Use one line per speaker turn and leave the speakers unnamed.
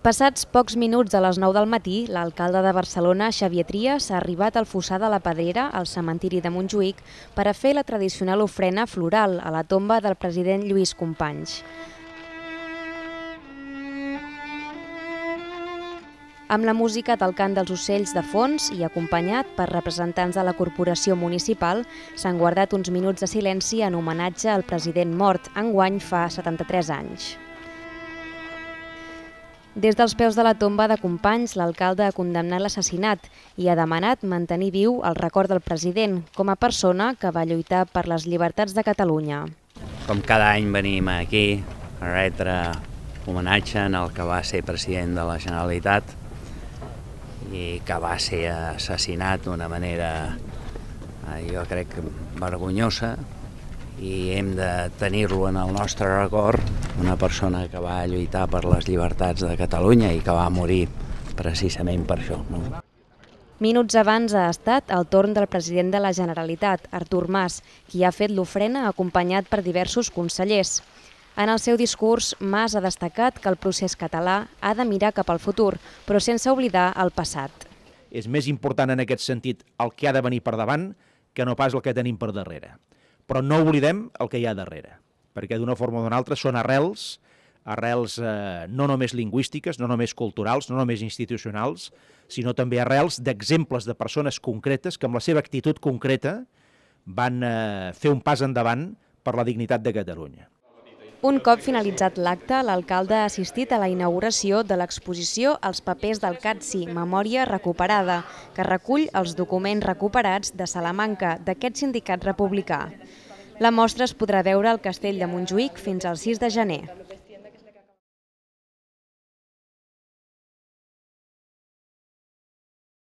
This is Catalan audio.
Passats pocs minuts a les 9 del matí, l'alcalde de Barcelona, Xavier Trias, ha arribat al fossar de la Pedrera, al cementiri de Montjuïc, per a fer la tradicional ofrena floral a la tomba del president Lluís Companys. Amb la música del cant dels ocells de fons i acompanyat per representants de la corporació municipal, s'han guardat uns minuts de silenci en homenatge al president mort enguany fa 73 anys. Des dels peus de la tomba de Companys, l'alcalde ha condemnat l'assassinat i ha demanat mantenir viu el record del president com a persona que va lluitar per les llibertats de Catalunya.
Com cada any venim aquí a retre homenatge al que va ser president de la Generalitat i que va ser assassinat d'una manera, eh, jo crec, vergonyosa, i hem de tenir-lo en el nostre record, una persona que va lluitar per les llibertats de Catalunya i que va morir precisament per això. No?
Minuts abans ha estat el torn del president de la Generalitat, Artur Mas, qui ha fet l'ofrena acompanyat per diversos consellers. En el seu discurs, Mas ha destacat que el procés català ha de mirar cap al futur, però sense oblidar el passat.
És més important en aquest sentit el que ha de venir per davant que no pas el que tenim per darrere però no oblidem el que hi ha darrere, perquè d'una forma o d'una altra són arrels, arrels eh, no només lingüístiques, no només culturals, no només institucionals, sinó també arrels d'exemples de persones concretes que amb la seva actitud concreta van eh, fer un pas endavant per la dignitat de Catalunya.
Un cop finalitzat l'acte, l'alcalde ha assistit a la inauguració de l'exposició Els papers del CATSI, Memòria recuperada, que recull els documents recuperats de Salamanca, d'aquest sindicat republicà. La mostra es podrà veure al Castell de Montjuïc fins al 6 de gener.